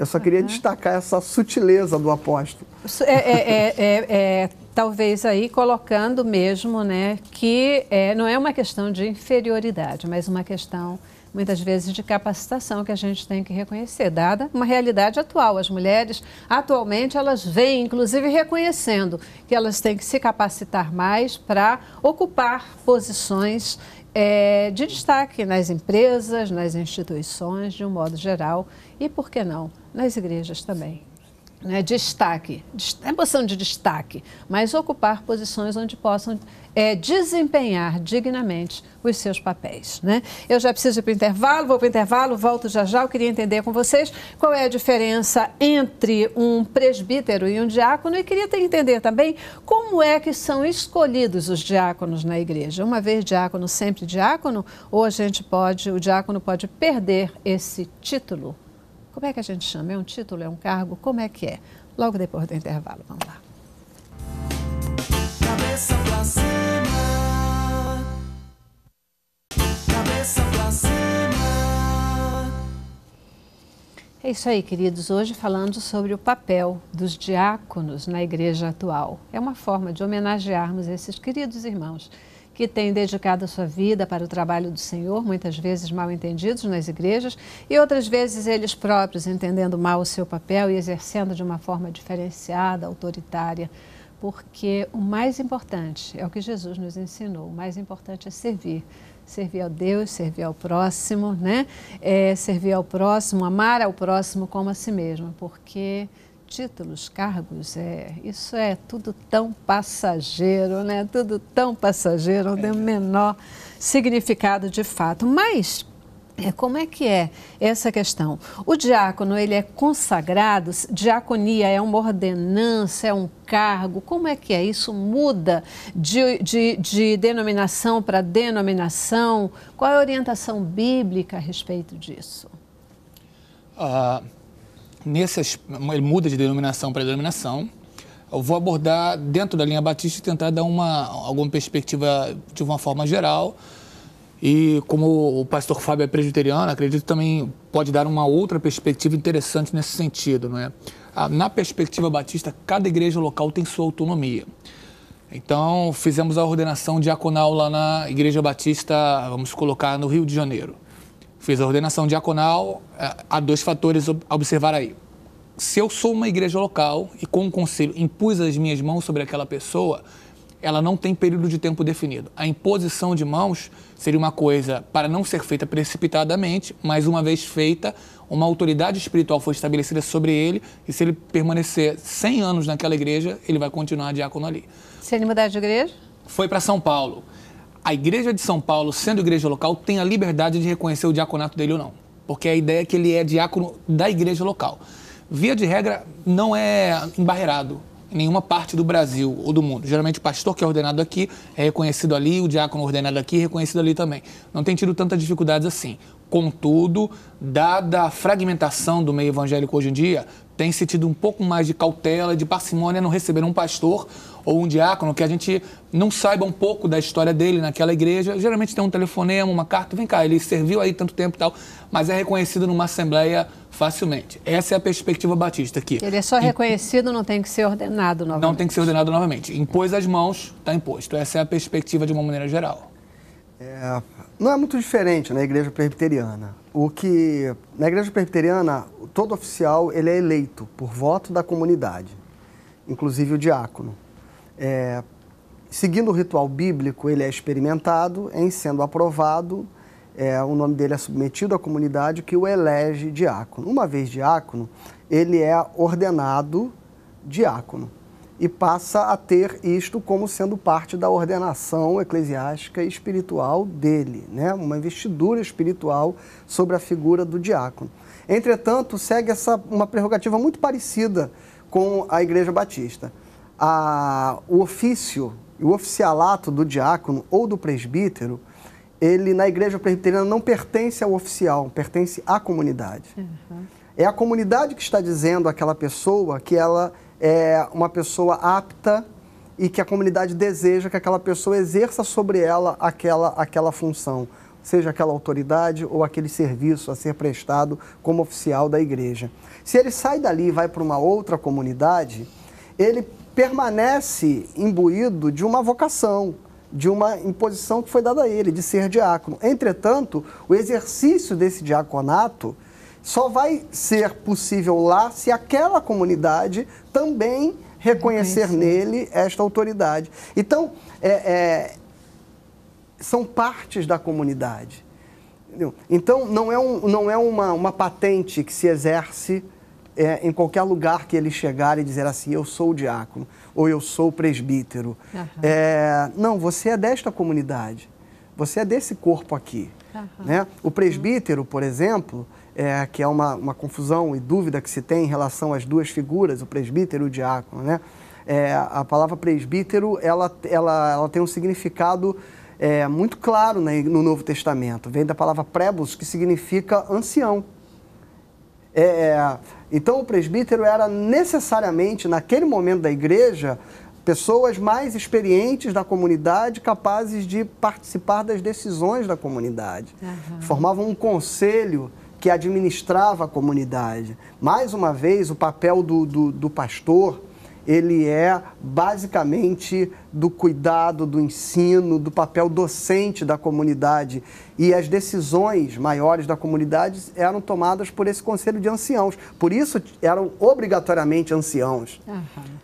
Eu só queria destacar essa sutileza do apóstolo. É, é, é, é, é talvez aí colocando mesmo, né, que é, não é uma questão de inferioridade, mas uma questão muitas vezes de capacitação que a gente tem que reconhecer, dada uma realidade atual. As mulheres, atualmente, elas vêm, inclusive, reconhecendo que elas têm que se capacitar mais para ocupar posições é, de destaque nas empresas, nas instituições, de um modo geral, e, por que não, nas igrejas também né, destaque, é posição de destaque, mas ocupar posições onde possam é, desempenhar dignamente os seus papéis. Né? Eu já preciso ir para o intervalo, vou para o intervalo, volto já já. Eu queria entender com vocês qual é a diferença entre um presbítero e um diácono e queria entender também como é que são escolhidos os diáconos na igreja. Uma vez diácono, sempre diácono, ou a gente pode, o diácono pode perder esse título como é que a gente chama? É um título? É um cargo? Como é que é? Logo depois do intervalo, vamos lá. Cabeça pra cima. Cabeça pra cima. É isso aí, queridos. Hoje falando sobre o papel dos diáconos na igreja atual. É uma forma de homenagearmos esses queridos irmãos que têm dedicado a sua vida para o trabalho do Senhor, muitas vezes mal entendidos nas igrejas, e outras vezes eles próprios entendendo mal o seu papel e exercendo de uma forma diferenciada, autoritária. Porque o mais importante é o que Jesus nos ensinou: o mais importante é servir servir ao Deus, servir ao próximo, né? É, servir ao próximo, amar ao próximo como a si mesmo, porque títulos, cargos, é, isso é tudo tão passageiro, né? Tudo tão passageiro, não tem o é. menor significado de fato. Mas é, como é que é essa questão? O diácono, ele é consagrado? Diaconia é uma ordenança, é um cargo? Como é que é? Isso muda de, de, de denominação para denominação? Qual é a orientação bíblica a respeito disso? Uh, nesse, ele muda de denominação para denominação. Eu vou abordar dentro da linha Batista e tentar dar uma, alguma perspectiva de uma forma geral. E como o pastor Fábio é presbiteriano, acredito também pode dar uma outra perspectiva interessante nesse sentido, não é? Ah, na perspectiva batista, cada igreja local tem sua autonomia. Então, fizemos a ordenação diaconal lá na Igreja Batista, vamos colocar no Rio de Janeiro. Fiz a ordenação diaconal, eh, há dois fatores a observar aí. Se eu sou uma igreja local e com o um conselho impus as minhas mãos sobre aquela pessoa, ela não tem período de tempo definido. A imposição de mãos seria uma coisa para não ser feita precipitadamente, mas uma vez feita, uma autoridade espiritual foi estabelecida sobre ele e se ele permanecer 100 anos naquela igreja, ele vai continuar diácono ali. Se ele mudar de igreja? Foi para São Paulo a igreja de São Paulo, sendo igreja local, tem a liberdade de reconhecer o diaconato dele ou não. Porque a ideia é que ele é diácono da igreja local. Via de regra, não é embarreado em nenhuma parte do Brasil ou do mundo. Geralmente o pastor que é ordenado aqui é reconhecido ali, o diácono ordenado aqui é reconhecido ali também. Não tem tido tantas dificuldades assim. Contudo, dada a fragmentação do meio evangélico hoje em dia, tem se tido um pouco mais de cautela, de parcimônia no receber um pastor ou um diácono, que a gente não saiba um pouco da história dele naquela igreja. Geralmente tem um telefonema, uma carta, vem cá, ele serviu aí tanto tempo e tal, mas é reconhecido numa assembleia facilmente. Essa é a perspectiva batista aqui. Ele é só reconhecido, não tem que ser ordenado novamente. Não tem que ser ordenado novamente. Impôs as mãos, está imposto. Essa é a perspectiva de uma maneira geral. É, não é muito diferente na igreja presbiteriana. O que na igreja presbiteriana todo oficial ele é eleito por voto da comunidade, inclusive o diácono. É, seguindo o ritual bíblico, ele é experimentado, em sendo aprovado, é, o nome dele é submetido à comunidade que o elege diácono. Uma vez diácono, ele é ordenado diácono e passa a ter isto como sendo parte da ordenação eclesiástica e espiritual dele, né? uma investidura espiritual sobre a figura do diácono. Entretanto, segue essa, uma prerrogativa muito parecida com a Igreja Batista a, o ofício, o oficialato do diácono ou do presbítero, ele na igreja presbiteriana não pertence ao oficial, pertence à comunidade. Uhum. É a comunidade que está dizendo àquela pessoa que ela é uma pessoa apta e que a comunidade deseja que aquela pessoa exerça sobre ela aquela, aquela função, seja aquela autoridade ou aquele serviço a ser prestado como oficial da igreja. Se ele sai dali e vai para uma outra comunidade, ele permanece imbuído de uma vocação, de uma imposição que foi dada a ele, de ser diácono. Entretanto, o exercício desse diaconato só vai ser possível lá se aquela comunidade também reconhecer nele esta autoridade. Então, é, é, são partes da comunidade. Então, não é, um, não é uma, uma patente que se exerce é, em qualquer lugar que ele chegar e dizer assim, eu sou o diácono, ou eu sou o presbítero. Uhum. É, não, você é desta comunidade, você é desse corpo aqui. Uhum. Né? O presbítero, por exemplo, é, que é uma, uma confusão e dúvida que se tem em relação às duas figuras, o presbítero e o diácono, né? É, a palavra presbítero ela, ela, ela tem um significado é, muito claro né, no Novo Testamento. Vem da palavra prebus, que significa ancião. É, então o presbítero era necessariamente, naquele momento da igreja, pessoas mais experientes da comunidade, capazes de participar das decisões da comunidade. Uhum. Formavam um conselho que administrava a comunidade. Mais uma vez, o papel do, do, do pastor ele é basicamente do cuidado, do ensino, do papel docente da comunidade. E as decisões maiores da comunidade eram tomadas por esse conselho de anciãos. Por isso, eram obrigatoriamente anciãos. Uhum.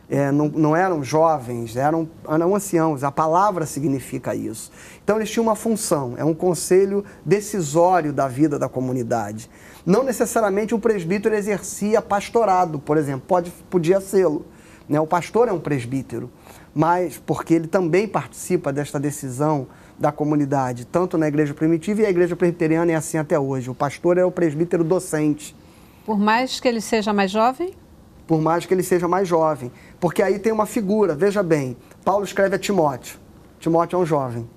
É, não, não, eram jovens, eram, eram anciãos. A palavra significa isso. Então, eles tinham uma função, é um conselho decisório da vida da comunidade. Não necessariamente um presbítero exercia pastorado, por exemplo, pode, podia sê-lo né? O pastor é um presbítero, mas porque ele também participa desta decisão da comunidade, tanto na igreja primitiva e a igreja presbiteriana é assim até hoje. O pastor é o presbítero docente. Por mais que ele seja mais jovem? Por mais que ele seja mais jovem. Porque aí tem uma figura, veja bem, Paulo escreve a Timóteo. Timóteo é um jovem.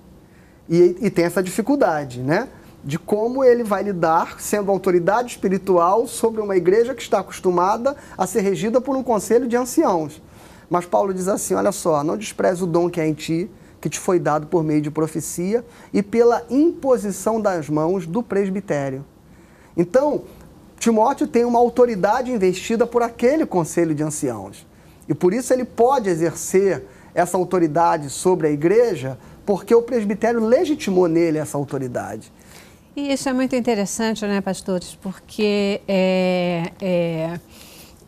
E, e tem essa dificuldade, né? de como ele vai lidar, sendo autoridade espiritual, sobre uma igreja que está acostumada a ser regida por um conselho de anciãos. Mas Paulo diz assim: olha só, não despreze o dom que é em ti, que te foi dado por meio de profecia e pela imposição das mãos do presbitério. Então, Timóteo tem uma autoridade investida por aquele conselho de anciãos. E por isso ele pode exercer essa autoridade sobre a igreja, porque o presbitério legitimou nele essa autoridade. E isso é muito interessante, né, pastores? Porque é, é,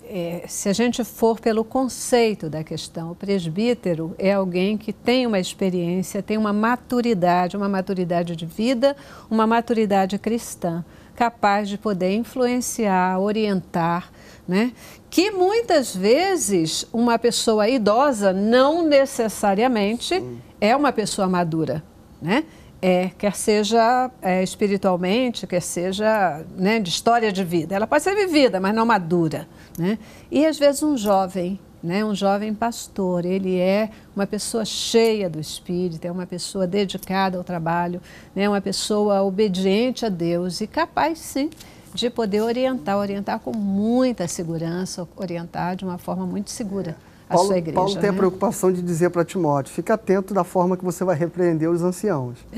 é, se a gente for pelo conceito da questão, o presbítero é alguém que tem uma experiência, tem uma maturidade, uma maturidade de vida, uma maturidade cristã, capaz de poder influenciar, orientar, né? Que muitas vezes uma pessoa idosa não necessariamente é uma pessoa madura, né? É, quer seja é, espiritualmente, quer seja né, de história de vida. Ela pode ser vivida, mas não madura. Né? E às vezes um jovem, né, um jovem pastor, ele é uma pessoa cheia do espírito, é uma pessoa dedicada ao trabalho, né, uma pessoa obediente a Deus e capaz, sim, de poder orientar, orientar com muita segurança, orientar de uma forma muito segura. É a Paulo, sua igreja. Paulo tem né? a preocupação de dizer para Timóteo, fica atento da forma que você vai repreender os anciãos.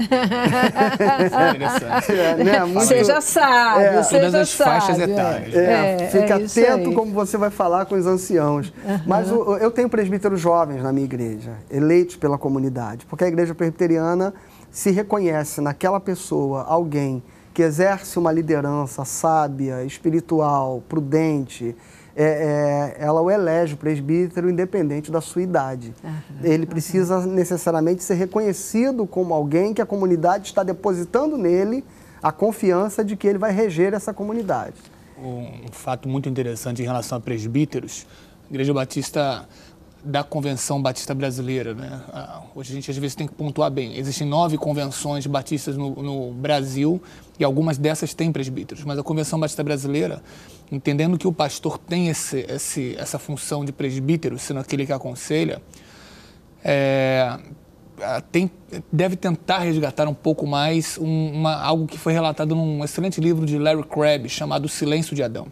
É, é, né? Muito, seja sábio, é, seja todas as sábio, é. etárias. É, né? é, fica é atento aí. como você vai falar com os anciãos. Uhum. Mas o, eu tenho presbíteros jovens na minha igreja, eleitos pela comunidade, porque a igreja presbiteriana se reconhece naquela pessoa, alguém que exerce uma liderança sábia, espiritual, prudente, é, é, ela o elege o presbítero independente da sua idade. Uhum, Ele precisa uhum. necessariamente ser reconhecido como alguém que a comunidade está depositando nele a confiança de que ele vai reger essa comunidade. Um fato muito interessante em relação a presbíteros, a Igreja Batista da Convenção Batista Brasileira. Né? Ah, hoje a gente às vezes tem que pontuar bem. Existem nove convenções batistas no, no, Brasil e algumas dessas têm presbíteros, mas a Convenção Batista Brasileira, entendendo que o pastor tem esse, esse, essa função de presbítero, sendo aquele que aconselha, é, ah, tem, deve tentar resgatar um pouco mais um, uma, algo que foi relatado num excelente livro de Larry Crabb chamado Silêncio de Adão.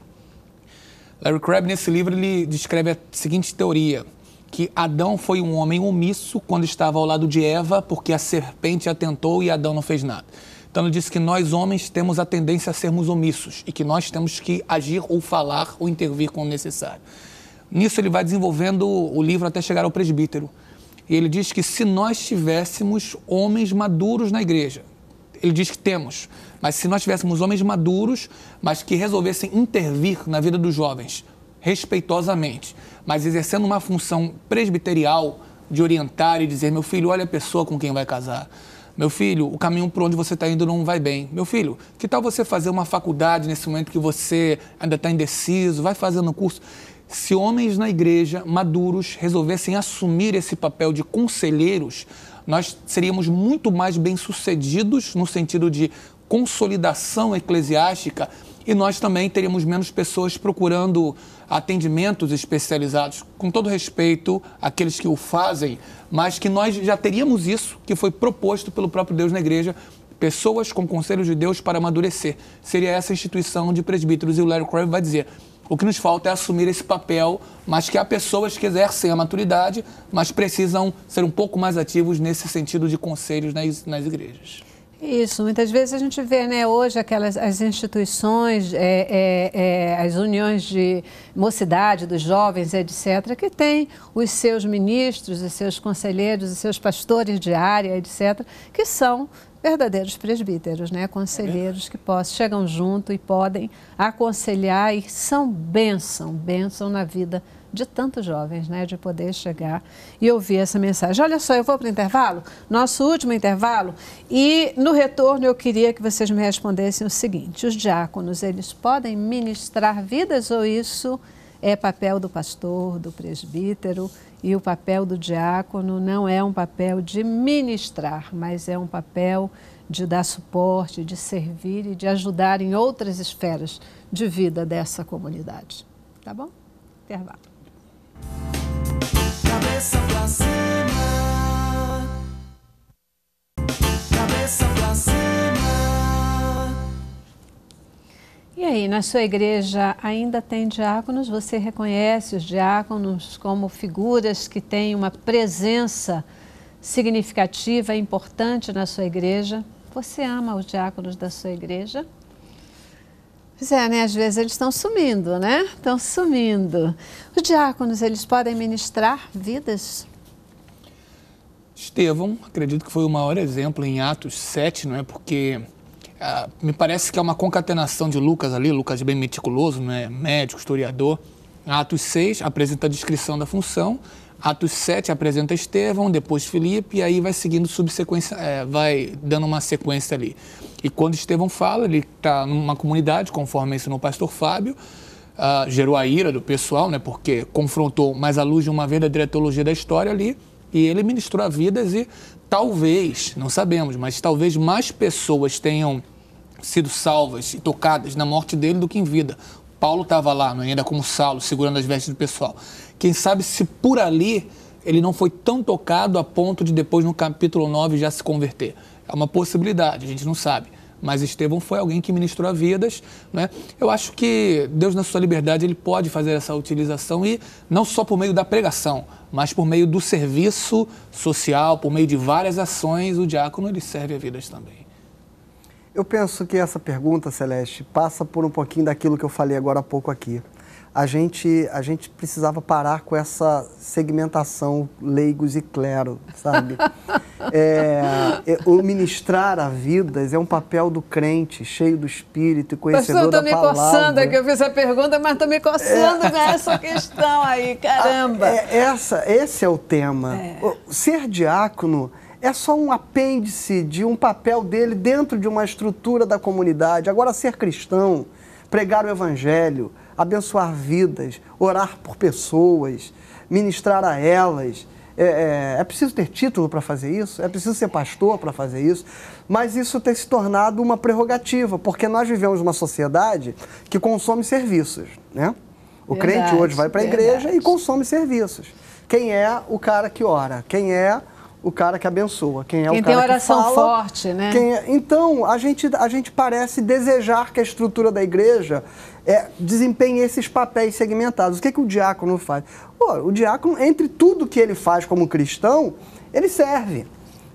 Larry Crabb, nesse livro, ele descreve a seguinte teoria – que Adão foi um homem omisso quando estava ao lado de Eva, porque a serpente atentou e Adão não fez nada. Então ele disse que nós homens temos a tendência a sermos omissos e que nós temos que agir ou falar ou intervir quando necessário. Nisso ele vai desenvolvendo o livro até chegar ao presbítero. E ele diz que se nós tivéssemos homens maduros na igreja, ele diz que temos, mas se nós tivéssemos homens maduros, mas que resolvessem intervir na vida dos jovens, respeitosamente, mas exercendo uma função presbiterial de orientar e dizer: meu filho, olha a pessoa com quem vai casar. Meu filho, o caminho por onde você está indo não vai bem. Meu filho, que tal você fazer uma faculdade nesse momento que você ainda está indeciso? Vai fazendo um curso. Se homens na igreja maduros resolvessem assumir esse papel de conselheiros, nós seríamos muito mais bem-sucedidos no sentido de consolidação eclesiástica e nós também teríamos menos pessoas procurando atendimentos especializados, com todo respeito àqueles que o fazem, mas que nós já teríamos isso, que foi proposto pelo próprio Deus na igreja, pessoas com conselhos de Deus para amadurecer. Seria essa instituição de presbíteros, e o Larry Craven vai dizer. O que nos falta é assumir esse papel, mas que há pessoas que exercem a maturidade, mas precisam ser um pouco mais ativos nesse sentido de conselhos nas, nas igrejas. Isso, muitas vezes a gente vê né, hoje aquelas as instituições, é, é, é, as uniões de mocidade dos jovens, etc., que tem os seus ministros, os seus conselheiros, os seus pastores de área, etc., que são verdadeiros presbíteros, né? conselheiros é que possam, chegam junto e podem aconselhar e são bênção, bênção na vida de tantos jovens, né, de poder chegar e ouvir essa mensagem. Olha só, eu vou para o intervalo, nosso último intervalo, e no retorno eu queria que vocês me respondessem o seguinte: os diáconos, eles podem ministrar vidas ou isso é papel do pastor, do presbítero? E o papel do diácono não é um papel de ministrar, mas é um papel de dar suporte, de servir e de ajudar em outras esferas de vida dessa comunidade. Tá bom? Intervalo. Cabeça pra cima. Cabeça pra cima. E aí, na sua igreja ainda tem diáconos? Você reconhece os diáconos como figuras que têm uma presença significativa, importante na sua igreja? Você ama os diáconos da sua igreja? Pois é, né? Às vezes eles estão sumindo, né? Estão sumindo. Os diáconos, eles podem ministrar vidas? Estevão, acredito que foi o maior exemplo em Atos 7, não é? Porque ah, me parece que é uma concatenação de Lucas ali, Lucas bem meticuloso, né? médico, historiador. Atos 6 apresenta a descrição da função Atos 7 apresenta Estevão, depois Filipe, e aí vai seguindo subsequência, é, vai dando uma sequência ali. E quando Estevão fala, ele está numa comunidade, conforme ensinou o pastor Fábio, uh, gerou a ira do pessoal, né, porque confrontou, mas à luz de uma verdadeira teologia da história ali, e ele ministrou a vidas e talvez, não sabemos, mas talvez mais pessoas tenham sido salvas e tocadas na morte dele do que em vida. Paulo estava lá, é? ainda como Saulo, segurando as vestes do pessoal. Quem sabe se por ali ele não foi tão tocado a ponto de depois no capítulo 9 já se converter. É uma possibilidade, a gente não sabe. Mas Estevão foi alguém que ministrou a vidas, né? Eu acho que Deus na sua liberdade ele pode fazer essa utilização e não só por meio da pregação, mas por meio do serviço social, por meio de várias ações, o diácono ele serve a vidas também. Eu penso que essa pergunta, Celeste, passa por um pouquinho daquilo que eu falei agora há pouco aqui a gente, a gente precisava parar com essa segmentação leigos e clero, sabe? é, é, o ministrar a vidas é um papel do crente, cheio do espírito e conhecedor Pastor, da palavra. Pastor, estou me coçando, é que eu fiz a pergunta, mas estou me coçando é. com essa questão aí, caramba! A, é, é, essa, esse é o tema. É. O, ser diácono é só um apêndice de um papel dele dentro de uma estrutura da comunidade. Agora, ser cristão, pregar o evangelho abençoar vidas, orar por pessoas, ministrar a elas. É, é, é, preciso ter título para fazer isso, é preciso ser pastor para fazer isso, mas isso tem se tornado uma prerrogativa, porque nós vivemos uma sociedade que consome serviços. Né? O verdade, crente hoje vai para a igreja e consome serviços. Quem é o cara que ora? Quem é o cara que abençoa? Quem é quem o cara tem oração que fala? forte, né? É... Então, a gente, a gente parece desejar que a estrutura da igreja é, desempenhe esses papéis segmentados. O que, que o diácono faz? Pô, o diácono, entre tudo que ele faz como cristão, ele serve.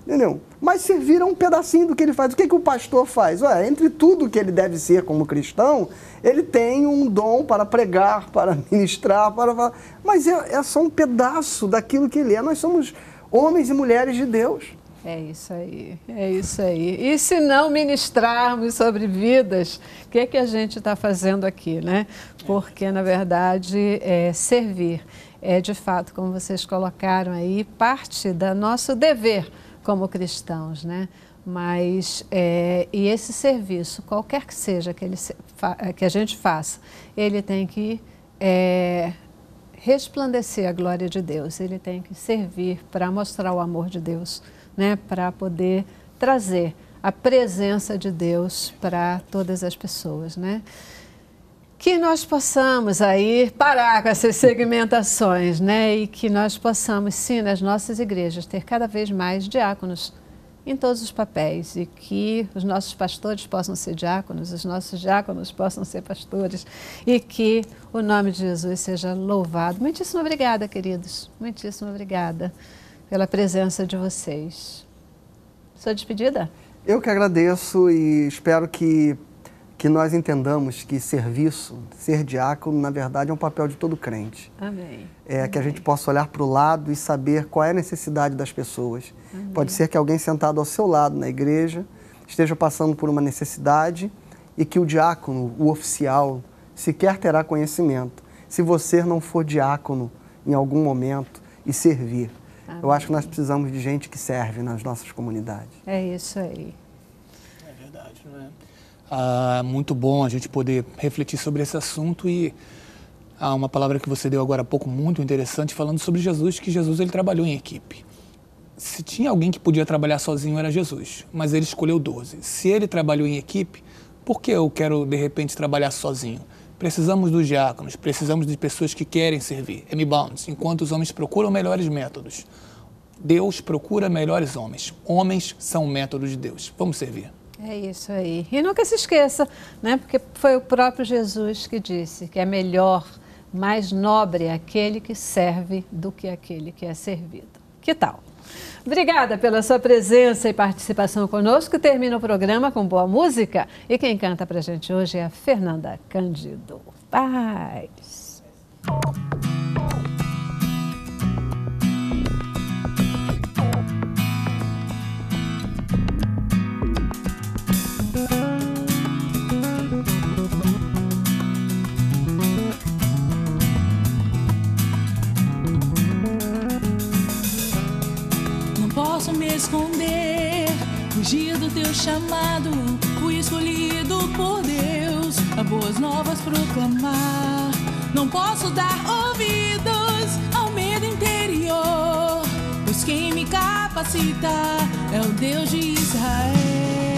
Entendeu? Mas servir é um pedacinho do que ele faz. O que, que o pastor faz? Ué, entre tudo que ele deve ser como cristão, ele tem um dom para pregar, para ministrar, para. Mas é, é só um pedaço daquilo que ele é. Nós somos homens e mulheres de Deus. É isso aí, é isso aí. E se não ministrarmos sobre vidas, o que é que a gente está fazendo aqui, né? Porque, na verdade, é servir é, de fato, como vocês colocaram aí, parte do nosso dever como cristãos, né? Mas, é, e esse serviço, qualquer que seja que, ele, é, que a gente faça, ele tem que é, resplandecer a glória de Deus, ele tem que servir para mostrar o amor de Deus né, para poder trazer a presença de Deus para todas as pessoas, né? Que nós possamos aí parar com essas segmentações, né? E que nós possamos, sim, nas nossas igrejas, ter cada vez mais diáconos em todos os papéis e que os nossos pastores possam ser diáconos, os nossos diáconos possam ser pastores e que o nome de Jesus seja louvado. Muitíssimo obrigada, queridos. Muitíssimo obrigada pela presença de vocês. Sua despedida? Eu que agradeço e espero que, que nós entendamos que serviço, ser diácono, na verdade, é um papel de todo crente. Amém. É Amém. que a gente possa olhar para o lado e saber qual é a necessidade das pessoas. Amém. Pode ser que alguém sentado ao seu lado na igreja esteja passando por uma necessidade e que o diácono, o oficial, sequer terá conhecimento se você não for diácono em algum momento e servir. Amém. Tá eu acho que nós precisamos de gente que serve nas nossas comunidades. É isso aí. É verdade, não é? Ah, muito bom a gente poder refletir sobre esse assunto e há ah, uma palavra que você deu agora há pouco muito interessante falando sobre Jesus, que Jesus ele trabalhou em equipe. Se tinha alguém que podia trabalhar sozinho era Jesus, mas ele escolheu 12. Se ele trabalhou em equipe, por que eu quero de repente trabalhar sozinho? Precisamos dos diáconos, precisamos de pessoas que querem servir. M. Bounds, enquanto os homens procuram melhores métodos, Deus procura melhores homens. Homens são o método de Deus. Vamos servir. É isso aí. E nunca se esqueça, né? Porque foi o próprio Jesus que disse que é melhor, mais nobre é aquele que serve do que aquele que é servido. Que tal? Obrigada pela sua presença e participação conosco. Termina o programa com boa música. E quem canta pra gente hoje é a Fernanda Candido. Paz! esconder, fugir do teu chamado, Fui escolhido por Deus, a boas novas proclamar. Não posso dar ouvidos ao medo interior, pois quem me capacita é o Deus de Israel.